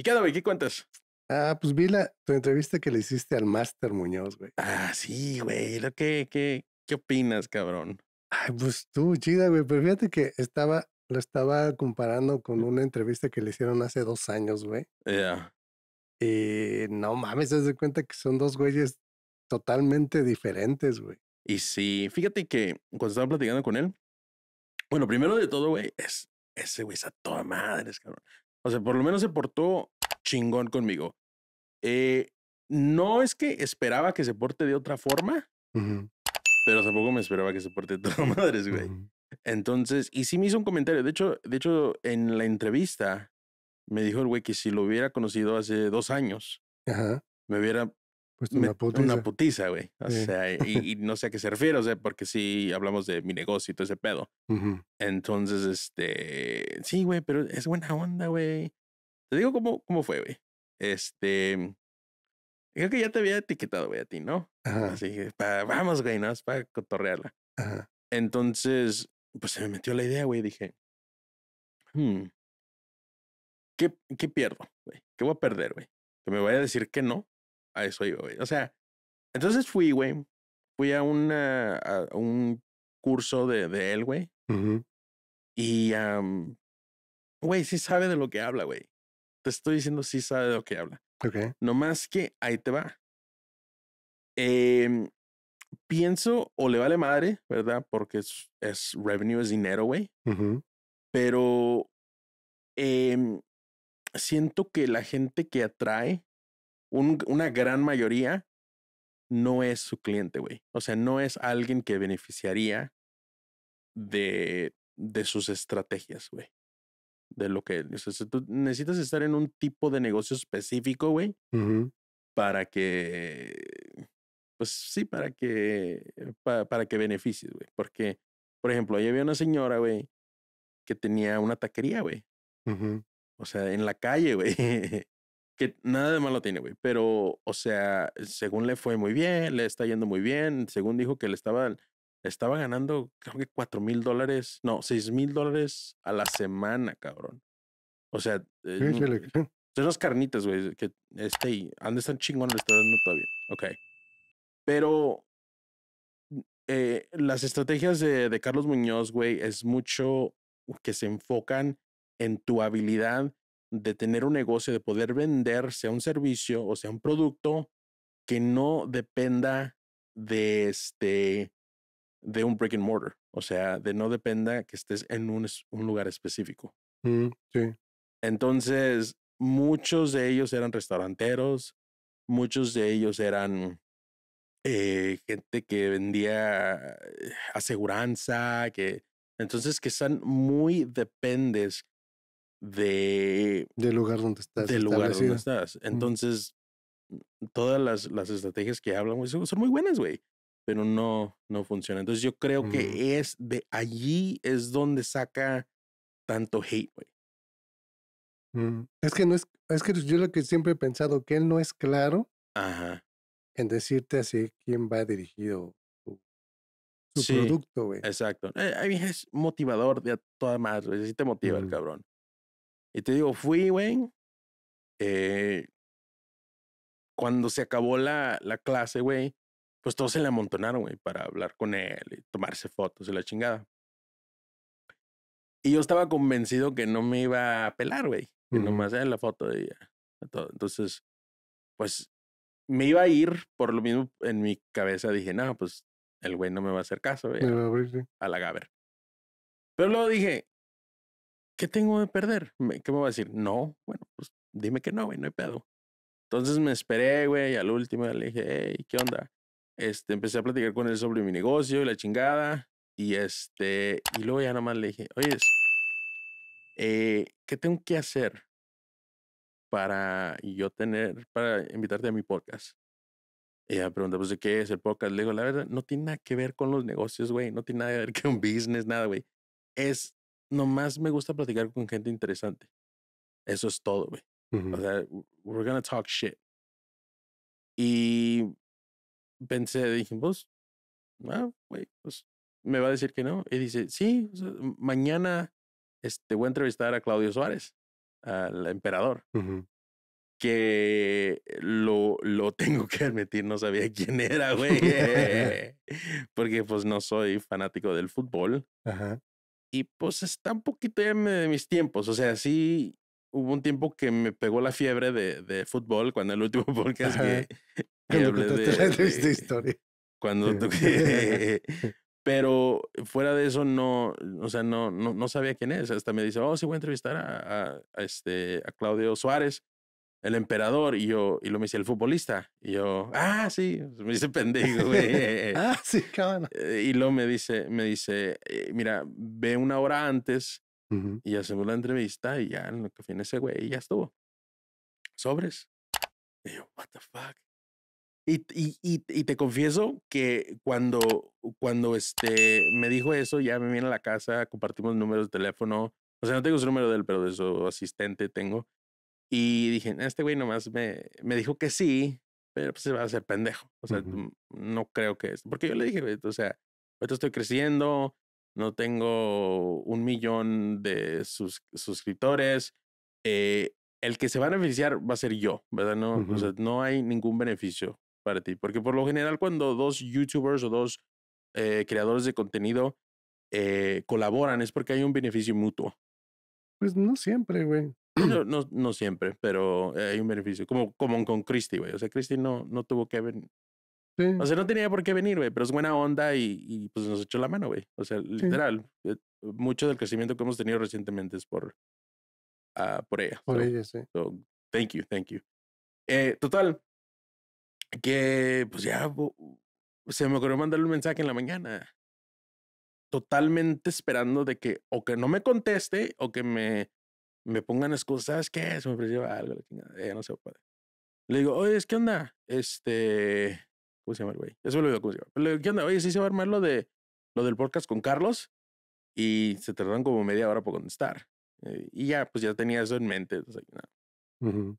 ¿Y qué, güey? ¿Qué cuentas? Ah, pues vi tu entrevista que le hiciste al Master Muñoz, güey. Ah, sí, güey. qué, qué, ¿Qué opinas, cabrón? Ay, pues tú, chida, güey. Pero fíjate que estaba, lo estaba comparando con una entrevista que le hicieron hace dos años, güey. Ya. Y eh, no mames, te das cuenta que son dos güeyes totalmente diferentes, güey. Y sí, fíjate que cuando estaba platicando con él, bueno, primero de todo, güey, es, ese güey a toda madres, cabrón. O sea, por lo menos se portó chingón conmigo. Eh, no es que esperaba que se porte de otra forma, pero tampoco me esperaba que se porte de todas madres, güey. Entonces, y sí me hizo un comentario. De hecho, de hecho, en la entrevista me dijo el güey que si lo hubiera conocido hace dos años, me hubiera pues una putiza. güey. O sea, y, no sé a qué se refiere, o sea, porque sí hablamos de mi negocio y todo ese pedo. Entonces, este, sí, güey, pero es buena onda, güey. Te digo cómo, cómo fue, güey. Este, creo que ya te había etiquetado, güey, a ti, ¿no? Ajá. Así que, vamos, güey, no, para cotorrearla. Ajá. Entonces, pues se me metió la idea, güey, dije, hmm, ¿qué, ¿qué pierdo, güey? ¿Qué voy a perder, güey? Que me vaya a decir que no a eso güey. O sea, entonces fui, güey. Fui a, una, un curso de, de él, güey. Y, güey, sí sabe de lo que habla, güey. Te estoy diciendo, sí sabe de lo que habla. Ok. No más que ahí te va. Em, pienso o le vale madre, ¿verdad? Porque es, es revenue, es dinero, güey. Pero em, siento que la gente que atrae un, una gran mayoría no es su cliente, güey. O sea, no es alguien que beneficiaría de, de sus estrategias, güey. De lo que... O sea, tú necesitas estar en un tipo de negocio específico, güey, para que... Pues sí, para que... para que beneficies, güey. Porque, por ejemplo, ahí había una señora, güey, que tenía una taquería, güey. O sea, en la calle, güey. que nada de malo tiene, güey. Pero, o sea, según le fue muy bien, le está yendo muy bien. Según dijo que le estaba, estaba ganando, creo que 4 mil dólares, no, 6 mil dólares a la semana, cabrón. O sea, eh, eh, son las carnitas, güey, que este y anda chingón, le está dando todavía. Ok. Pero eh, las estrategias de, de Carlos Muñoz, güey, es mucho que se enfocan en tu habilidad de tener un negocio, de poder vender, sea un servicio o sea un producto, que no dependa de este de un brick and mortar, o sea, de no dependa que estés en un, un lugar específico. Mm, sí. Entonces, muchos de ellos eran restauranteros, muchos de ellos eran eh, gente que vendía eh, aseguranza, que entonces que están muy dependes de... Del lugar donde estás. Del lugar donde estás. Entonces, mm, todas las, las, estrategias que hablan son, muy buenas, güey, pero no, no funcionan. Entonces yo creo mm. que es de allí es donde saca tanto hate, güey. Mm, es que no es, es que yo lo que siempre he pensado, que él no es claro Ajá. en decirte así quién va dirigido su, producto, güey. Exacto. Eh, es motivador de toda madre, sí te motiva el cabrón. Y te digo, fui, güey. Eh, cuando se acabó la, la clase, güey, pues todos se le amontonaron, güey, para hablar con él y tomarse fotos y la chingada. Y yo estaba convencido que no me iba a pelar, güey. Que no -huh. nomás era la foto de ella. Entonces, pues me iba a ir por lo mismo en mi cabeza. Dije, no, pues el güey no me va a hacer caso, güey. A, a la Gaber. Pero luego dije, ¿qué tengo de perder? ¿Qué me va a decir? No, bueno, pues dime que no, güey, no hay pedo. Entonces me esperé, güey, y al último le dije, hey, ¿qué onda? Este, empecé a platicar con él sobre mi negocio y la chingada. Y este, y luego ya nomás le dije, oye, eh, ¿qué tengo que hacer para yo tener, para invitarte a mi podcast? Ella me pregunta, pues, ¿de qué es el podcast? Le digo, la verdad, no tiene nada que ver con los negocios, güey. No tiene nada que ver con business, nada, güey. Es nomás me gusta platicar con gente interesante. Eso es todo, güey. O sea, we're gonna talk shit. Y pensé, dije, pues, ah, güey, pues me va a decir que no. Y dice, sí, mañana este, voy a entrevistar a Claudio Suárez, al emperador, que lo, lo tengo que admitir, no sabía quién era, güey, porque pues no soy fanático del fútbol. Ajá. Y pues está un poquito ya de mis tiempos. O sea, sí hubo un tiempo que me pegó la fiebre de, de fútbol cuando el último podcast que, de, historia. Cuando Pero fuera de eso, no, o sea, no, no, sabía quién es. Hasta me dice, oh, sí voy a entrevistar a este, a Claudio Suárez el emperador y yo, y lo me dice el futbolista. Y yo, ah, sí, pues, me dice pendejo, güey. ah, sí, eh, Y lo me dice, me dice, eh, mira, ve una hora antes y hacemos la entrevista y ya en lo que viene ese güey, y ya estuvo. Sobres. Y yo, what the fuck. Y, y, y, te confieso que cuando, cuando este, me dijo eso, ya me viene a la casa, compartimos números de teléfono. O sea, no tengo su número de pero de su asistente tengo. Y dije, este güey nomás me, me dijo que sí, pero pues se va a hacer pendejo. O sea, mm, no creo que es. Porque yo le dije, o sea, ahorita estoy creciendo, no tengo un millón de sus, suscriptores. Eh, el que se va a beneficiar va a ser yo, ¿verdad? No, o sea, no hay ningún beneficio para ti. Porque por lo general, cuando dos YouTubers o dos eh, creadores de contenido eh, colaboran, es porque hay un beneficio mutuo. Pues no siempre, güey. No, no, siempre, pero eh, hay un beneficio. Como, como con Christy, güey. O sea, Christy no, no tuvo que venir. Sí. O sea, no tenía por qué venir, güey, pero es buena onda y, y, pues nos echó la mano, güey. O sea, literal. Eh, mucho del crecimiento que hemos tenido recientemente es por, ah, por ella. Por ella, sí. thank you, thank you. Eh, total, que pues ya se me ocurrió mandarle un mensaje en la mañana. Totalmente esperando de que o que no me conteste o que me me pongan excusas, ¿sabes qué? Se me ofreció algo, la chingada. Eh, no se puede. Le digo, oye, ¿qué onda? Este. ¿Cómo se llama el güey? Eso lo digo, ¿cómo se llama? le digo, ¿qué onda? Oye, sí se va a armar lo, de, lo del podcast con Carlos. Y se tardaron como media hora por contestar. Eh, y ya, pues ya tenía eso en mente. Entonces, No.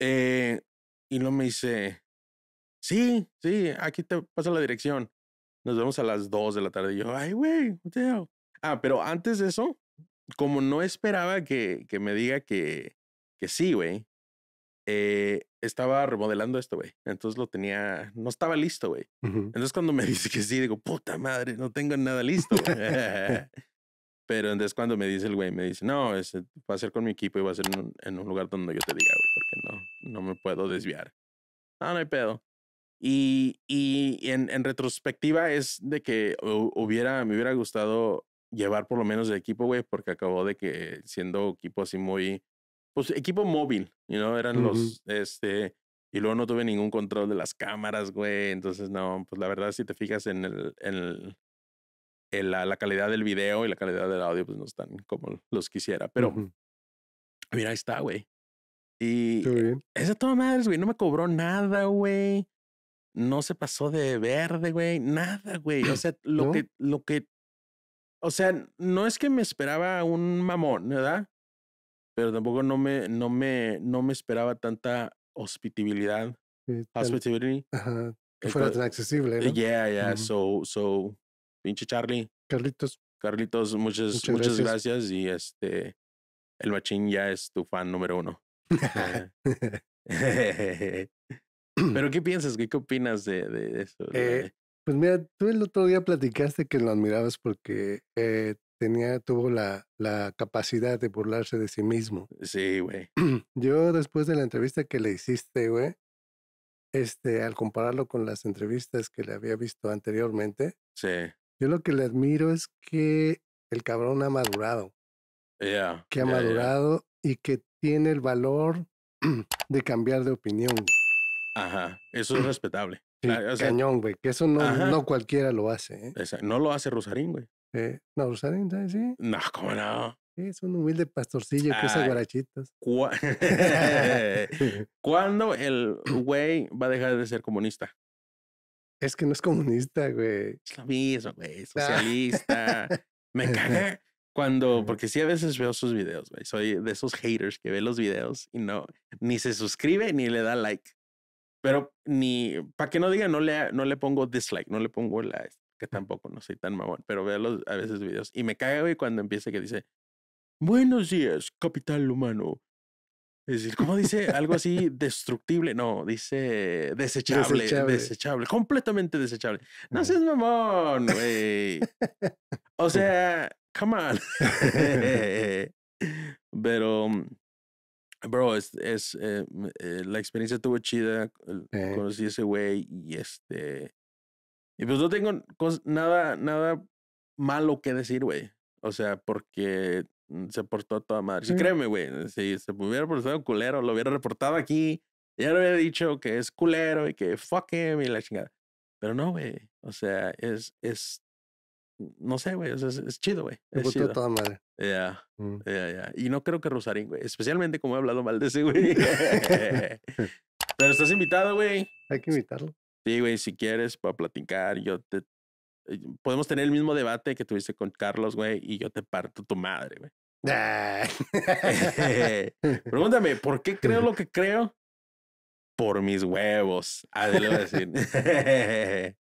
Eh, y me dice, sí, sí, aquí te pasa la dirección. Nos vemos a las 2 de la tarde. Y yo, ay, güey, Ah, pero antes de eso, como no esperaba que, que me diga que, que sí, güey, eh, estaba remodelando esto, güey. Entonces lo tenía, no estaba listo, güey. Entonces cuando me dice que sí, digo, puta madre, no tengo nada listo. Pero entonces cuando me dice el güey, me dice, no, este, va a ser con mi equipo y va a ser en un, lugar donde yo te diga, güey, porque no, no me puedo desviar. Ah, no hay pedo. Y, y en, en, retrospectiva es de que hubiera, me hubiera gustado llevar por lo menos el equipo, güey, porque acabó de que siendo equipo así muy, pues equipo móvil, you ¿no? Know? Eran los, este, y luego no tuve ningún control de las cámaras, güey, entonces no, pues la verdad si te fijas en el, en el, la, calidad del video y la calidad del audio, pues no están como los quisiera, pero mira, ahí está, güey. Y esa toma madre, güey, no me cobró nada, güey. No se pasó de verde, güey, nada, güey. O sea, lo que, lo que o sea, no es que me esperaba un mamón, ¿verdad? Pero tampoco no me, no me, no me esperaba tanta hospitalidad. Ajá. Que fuera tan accesible. ¿no? Yeah, yeah. So, so, pinche Charlie. Carlitos. Carlitos, muchas, muchas, gracias. Y este, el machín ya es tu fan número uno. Pero, ¿qué piensas? ¿Qué, qué opinas de, de eso? Eh, pues mira, tú el otro día platicaste que lo admirabas porque eh, tenía, tuvo la, la, capacidad de burlarse de sí mismo. Sí, güey. Yo después de la entrevista que le hiciste, güey, este, al compararlo con las entrevistas que le había visto anteriormente, sí. yo lo que le admiro es que el cabrón ha madurado. ya. que ha madurado y que tiene el valor de cambiar de opinión. Ajá, eso es respetable. Sí, cañón, güey. Que eso no, cualquiera lo hace. ¿eh? no lo hace Rosarín, güey. Eh, no, Rosarín, ¿sabes? Sí. No, ¿cómo no? Es un humilde pastorcillo que usa guarachitos. ¿Cuándo el güey va a dejar de ser comunista? Es que no es comunista, güey. Es lo mismo, güey. Ah. Socialista. Me caga cuando, porque sí a veces veo sus videos, güey. Soy de esos haters que ve los videos y no, ni se suscribe ni le da like. Pero ni, para que no diga, no le, no le pongo dislike, no le pongo like. que mm. tampoco no soy tan mamón, pero veo los, a mm. veces videos y me cago y cuando empieza que dice, buenos días, capital humano. Es decir, ¿cómo dice algo así destructible? No, dice desechable, desechable, desechable completamente desechable. No seas mamón, güey. O sea, come on. Pero mm, Bro, es, es eh, eh, la experiencia estuvo chida. Conocí a ese güey y este. Y pues no tengo nada, nada malo que decir, güey. O sea, porque mm, se portó a toda madre. Sí, mm. créeme, güey. Si se hubiera portado culero, lo hubiera reportado aquí. Ya le hubiera dicho que es culero y que fuck him y la chingada. Pero no, güey. O sea, es, es no sé, güey, es, chido, güey. Es chido. toda madre. Ya, mm. yeah, Y no creo que Rosarín, güey, especialmente como he hablado mal de ese, güey. Pero estás invitado, güey. Hay que invitarlo. Sí, güey, si quieres, para platicar, yo te... Eh, podemos tener el mismo debate que tuviste con Carlos, güey, y yo te parto tu madre, güey. Pregúntame, ¿por qué creo lo que creo? Por mis huevos. Ah, decir.